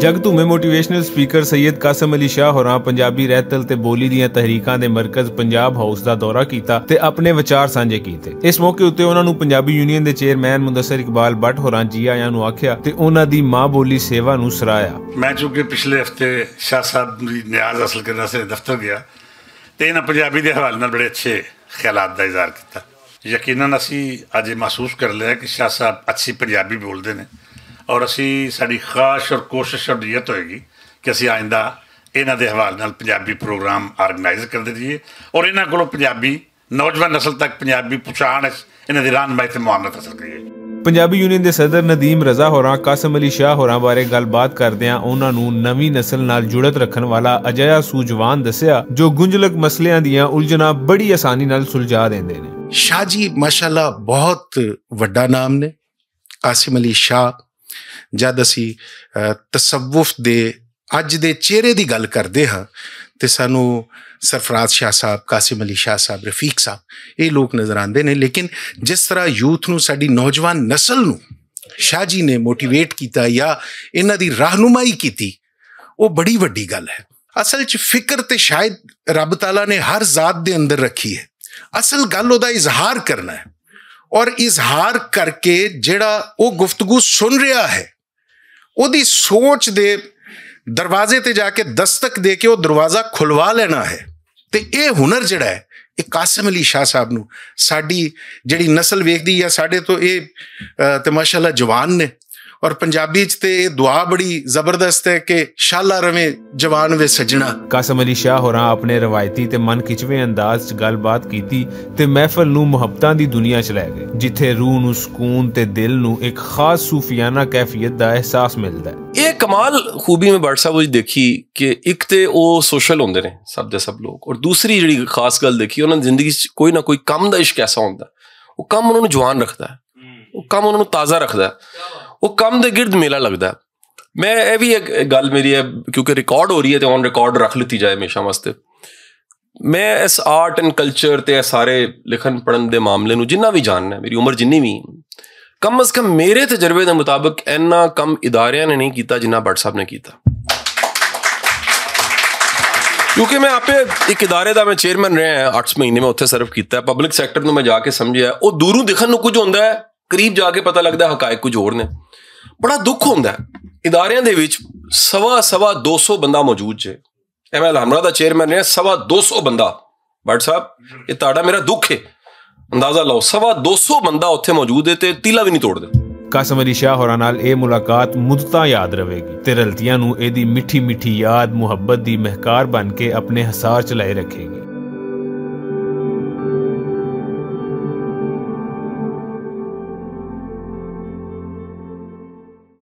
ਜਗ ਧੂਮੇ motivational speaker Syed Qasim Ali Shah ਹੋਰਾਂ ਪੰਜਾਬੀ ਰਹਿਤਲ ਤੇ ਬੋਲੀ ਦੀਆਂ ਤਹਿਰੀਕਾਂ ਦੇ ਮਰਕਜ਼ ਪੰਜਾਬ ਹਾਊਸ ਦਾ ਦੌਰਾ ਕੀਤਾ ਤੇ ਆਪਣੇ ਵਿਚਾਰ ਸਾਂਝੇ ਕੀਤੇ ਇਸ ਮੌਕੇ ਉੱਤੇ ਉਹਨਾਂ ਨੂੰ ਪੰਜਾਬੀ ਯੂਨੀਅਨ ਦੇ ਚੇਅਰਮੈਨ ਮੁੰਦਸਰ ਇਕਬਾਲ ਬੱਟ ਹੋਰਾਂ ਜੀ ਆਇਆਂ ਨੂੰ ਆਖਿਆ ਤੇ ਉਹਨਾਂ ਦੀ ਮਾਂ ਬੋਲੀ ਸੇਵਾ ਨੂੰ ਸਰਾਇਆ ਮੈਂ ਚੁੱਕੇ ਪਿਛਲੇ ਹਫਤੇ ਸ਼ਾਹ ਸਾਹਿਬ ਦੀ ਨਿਆਜ਼ ਅਸਲ ਕਰਨ ਵਾਸਤੇ ਦਫ਼ਤਰ ਗਿਆ ਤੇ ਇਹਨਾਂ ਪੰਜਾਬੀ ਦੇ ਹਵਾਲੇ ਨਾਲ ਬੜੇ ਅੱਛੇ ਖਿਆਲਾਤ ਦਾ ਇਜ਼ਹਾਰ ਕੀਤਾ ਯਕੀਨਨ ਅਸੀਂ ਅੱਜ ਮਹਿਸੂਸ ਕਰ ਲਿਆ ਕਿ ਸ਼ਾਹ ਸਾਹਿਬ ਅੱਛੀ ਪੰਜਾਬੀ ਬੋਲਦੇ ਨੇ ਔਰ ਅਸੀਂ ਸਾਡੀ ਖਾਸ ਔਰ ਕੋਸ਼ਿਸ਼ ਔਰ ਨੀਅਤ ਹੋਏਗੀ ਕਿ ਅਸੀਂ ਆਇੰਦਾ ਇਹਨਾਂ ਦੇ ਹਵਾਲੇ ਨਾਲ ਪੰਜਾਬੀ ਪ੍ਰੋਗਰਾਮ ਆਰਗੇਨਾਈਜ਼ ਕਰਦੇ ਦਈਏ ਔਰ ਇਹਨਾਂ ਕੋਲੋਂ ਪੰਜਾਬੀ ਨੌਜਵਾਨ نسل ਤੱਕ ਪੰਜਾਬੀ ਪਛਾਣ ਇਹਨਾਂ ਦੇ ਰਾਨਮਾਈ ਤੇ ਮੁਆਨਤ ਤਸਲ ਕਰੀਏ ਪੰਜਾਬੀ ਯੂਨੀਅਨ ਦੇ ਸਦਰ ਨਦੀਮ ਰਜ਼ਾ ਹੋਰਾਂ ਕਾਸਮ ਅਲੀ ਸ਼ਾਹ ਹੋਰਾਂ ਬਾਰੇ ਗੱਲਬਾਤ ਕਰਦਿਆਂ ਉਹਨਾਂ ਨੂੰ ਨਵੀਂ نسل ਨਾਲ ਜੁੜਤ ਰੱਖਣ ਵਾਲਾ ਅਜਿਹਾ ਸੂਝਵਾਨ ਦੱਸਿਆ ਜੋ ਗੁੰਝਲਕ ਮਸਲਿਆਂ ਦੀਆਂ ਉਲਝਣਾਂ ਬੜੀ ਆਸਾਨੀ ਨਾਲ ਸੁਲਝਾ ਦਿੰਦੇ ਨੇ ਸ਼ਾਹ ਜੀ ਮਾਸ਼ਾਅੱਲਾ ਬਹੁਤ ਵੱਡਾ ਨਾਮ ਨੇ ਕਾਸਮ ਅਲੀ ਸ਼ਾਹ ਜਦ ਅਸੀਂ ਤਸੱਵੁਫ ਦੇ ਅੱਜ ਦੇ ਚਿਹਰੇ ਦੀ ਗੱਲ ਕਰਦੇ ਹਾਂ ਤੇ ਸਾਨੂੰ ਸਰਫਰਾਜ਼ ਸ਼ਾਹ ਸਾਹਿਬ ਕਾਸਿਮ ਅਲੀ ਸ਼ਾਹ ਸਾਹਿਬ ਰਫੀਕ ਸਾਹਿਬ ਇਹ ਲੋਕ ਨਜ਼ਰ ਆਉਂਦੇ ਨੇ ਲੇਕਿਨ ਜਿਸ ਤਰ੍ਹਾਂ ਯੂਥ ਨੂੰ ਸਾਡੀ ਨੌਜਵਾਨ نسل ਨੂੰ ਸ਼ਾਹ ਜੀ ਨੇ ਮੋਟੀਵੇਟ ਕੀਤਾ ਜਾਂ ਇਹਨਾਂ ਦੀ ਰਹਿਨੁਮਾਈ ਕੀਤੀ ਉਹ ਬੜੀ ਵੱਡੀ ਗੱਲ ਹੈ ਅਸਲ 'ਚ ਫਿਕਰ ਤੇ ਸ਼ਾਇਦ ਰੱਬ ਤਾਲਾ ਨੇ ਹਰ ਜ਼ਾਤ ਦੇ ਅੰਦਰ ਰੱਖੀ ਹੈ ਅਸਲ ਗੱਲ ਉਹਦਾ ਇਜ਼ਹਾਰ ਕਰਨਾ ਹੈ ਔਰ ਇਜ਼ਹਾਰ ਕਰਕੇ ਜਿਹੜਾ ਉਹ ਗੁਫ਼ਤਗੂ ਸੁਣ ਰਿਹਾ ਹੈ ਉਹਦੀ ਸੋਚ ਦੇ ਦਰਵਾਜ਼ੇ ਤੇ ਜਾ ਕੇ ਦਸਤਕ ਦੇ ਕੇ ਉਹ ਦਰਵਾਜ਼ਾ ਖੁਲਵਾ ਲੈਣਾ ਹੈ ਤੇ ਇਹ ਹੁਨਰ ਜਿਹੜਾ ਹੈ ਇਹ ਕਾਸਮ ਅਲੀ ਸ਼ਾਹ ਸਾਹਿਬ ਨੂੰ ਸਾਡੀ ਜਿਹੜੀ ਨਸਲ ਵੇਖਦੀ ਹੈ ਸਾਡੇ ਤੋਂ ਇਹ ਤੇ ਮਾਸ਼ਾਅੱਲਾ ਜਵਾਨ ਨੇ ਔਰ ਪੰਜਾਬੀ ਚ ਤੇ ਇਹ ਦੁਆ ਬੜੀ ਜ਼ਬਰਦਸਤ ਹੈ ਕਿ ਸ਼ਾਲਾ ਰਵੇਂ ਜਵਾਨ ਵੇ ਸਜਣਾ ਕਾਸਮ ਅਲੀ ਸ਼ਾਹ ਹੋਰਾਂ ਆਪਣੇ ਰਵਾਇਤੀ ਤੇ ਮਨ ਕਿਚਵੇਂ ਅੰਦਾਜ਼ ਚ ਗੱਲਬਾਤ ਕੀਤੀ ਤੇ ਮਹਿਫਲ ਨੂੰ ਮੁਹੱਬਤਾਂ ਦੀ ਦੁਨੀਆ ਚ ਲੈ ਗਏ ਜਿੱਥੇ ਰੂਹ ਨੂੰ ਸਕੂਨ ਤੇ ਦਿਲ ਨੂੰ ਇੱਕ ਖਾਸ ਸੂਫੀਆਨਾ ਕੈਫੀਅਤ ਦਾ ਅਹਿਸਾਸ ਮਿਲਦਾ ਹੈ ਇਹ ਕਮਾਲ ਖੂਬੀ ਮੈਂ ਬੜਸਾ ਵਿੱਚ ਦੇਖੀ ਕਿ ਇੱਕ ਤੇ ਉਹ ਸੋਸ਼ਲ ਹੁੰਦੇ ਨੇ ਸਭ ਦੇ ਸਭ ਲੋਕ ਔਰ ਦੂਸਰੀ ਜਿਹੜੀ ਖਾਸ ਗੱਲ ਦੇਖੀ ਉਹਨਾਂ ਦੀ ਜ਼ਿੰਦਗੀ ਚ ਕੋਈ ਨਾ ਕੋਈ ਕੰਮ ਦਾ ਇਸ਼ਕ ਐਸਾ ਹੁੰਦਾ ਉਹ ਕੰਮ ਉਹਨਾਂ ਨੂੰ ਜਵਾਨ ਰੱਖਦਾ ਹੈ ਉਹ ਕੰਮ ਉਹਨਾਂ ਨੂੰ ਤਾਜ਼ਾ ਰੱਖਦਾ ਹੈ ਉਹ ਕੰਮ ਦੇ ਗਿਰਦ ਮੇਲਾ ਲੱਗਦਾ ਮੈਂ ਇਹ ਵੀ ਇੱਕ ਗੱਲ ਮੇਰੀ ਹੈ ਕਿਉਂਕਿ ਰਿਕਾਰਡ ਹੋ ਰਹੀ ਹੈ ਤੇ ਔਨ ਰਿਕਾਰਡ ਰੱਖ ਲਿੱਤੀ ਜਾਏ ਹਮੇਸ਼ਾ ਵਾਸਤੇ ਮੈਂ ਇਸ ਆਰਟ ਐਂਡ ਕਲਚਰ ਤੇ ਸਾਰੇ ਲਿਖਣ ਪੜਨ ਦੇ ਮਾਮਲੇ ਨੂੰ ਜਿੰਨਾ ਵੀ ਜਾਣਨਾ ਮੇਰੀ ਉਮਰ ਜਿੰਨੀ ਵੀ ਕਮ ਅਸ ਕਮ ਮੇਰੇ ਤਜਰਬੇ ਦੇ ਮੁਤਾਬਕ ਇੰਨਾ ਕੰਮ ਇਦਾਰਿਆਂ ਨੇ ਨਹੀਂ ਕੀਤਾ ਜਿੰਨਾ ਬੱਟ ਸਾਹਿਬ ਨੇ ਕੀਤਾ ਕਿਉਂਕਿ ਮੈਂ ਆਪੇ ਇੱਕ ادارے ਦਾ ਮੈਂ ਚੇਅਰਮੈਨ ਰਿਹਾ 8 ਮਹੀਨੇ ਮੈਂ ਉੱਥੇ ਸਰਵ ਕੀਤਾ ਪਬਲਿਕ ਸੈਕਟਰ ਨੂੰ ਮੈਂ ਜਾ ਕੇ ਸਮਝਿਆ ਉਹ ਦੂਰੋਂ ਦਿਖਣ ਨੂੰ ਕੁਝ ਹੁੰਦਾ ਹੈ ਕਰੀਬ ਜਾ ਕੇ ਪਤਾ ਲੱਗਦਾ ਹਕਾਇਕ ਕੁਝ ਹੋਰ ਨੇ ਬੜਾ ਦੁੱਖ ਹੁੰਦਾ ਇਦਾਰਿਆਂ ਦੇ ਵਿੱਚ ਸਵਾ ਸਵਾ 200 ਬੰਦਾ ਮੌਜੂਦ ਜੇ ਐਮਐਲ ਹਮਰਾ ਦਾ ਚੇਅਰਮੈਨ ਨੇ ਸਵਾ 200 ਬੰਦਾ ਬਟ ਸਾਹਿਬ ਇਹ ਤੁਹਾਡਾ ਮੇਰਾ ਦੁੱਖ ਹੈ ਅੰਦਾਜ਼ਾ ਲਾਓ ਸਵਾ 200 ਬੰਦਾ ਉੱਥੇ ਮੌਜੂਦ ਹੈ ਤੇ ਤੀਲਾ ਵੀ ਨਹੀਂ ਤੋੜਦੇ ਕਾਸਮ ਅਲੀ ਸ਼ਾਹ ਹੋਰਾਂ ਨਾਲ ਇਹ ਮੁਲਾਕਾਤ ਮੁਦਤਾ ਯਾਦ ਰਹੇਗੀ ਤੇ ਰਲਤੀਆਂ ਨੂੰ ਇਹਦੀ ਮਿੱਠੀ ਮਿੱਠੀ ਯਾਦ ਮੁਹੱਬਤ ਦੀ ਮਹਿਕਾਰ ਬਣ ਕੇ ਆਪਣੇ ਹਸਾਰ ਚਲਾਏ ਰੱਖੇਗੀ